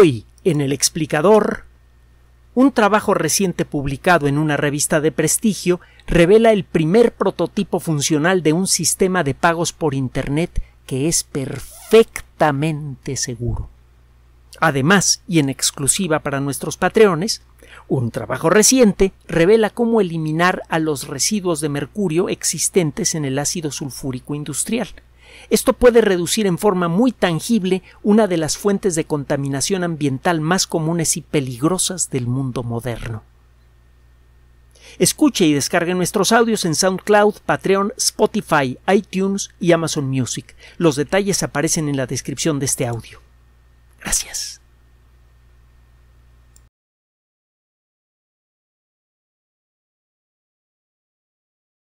Hoy, en el explicador, un trabajo reciente publicado en una revista de prestigio revela el primer prototipo funcional de un sistema de pagos por Internet que es perfectamente seguro. Además, y en exclusiva para nuestros patreones, un trabajo reciente revela cómo eliminar a los residuos de mercurio existentes en el ácido sulfúrico industrial esto puede reducir en forma muy tangible una de las fuentes de contaminación ambiental más comunes y peligrosas del mundo moderno. Escuche y descargue nuestros audios en SoundCloud, Patreon, Spotify, iTunes y Amazon Music. Los detalles aparecen en la descripción de este audio. Gracias.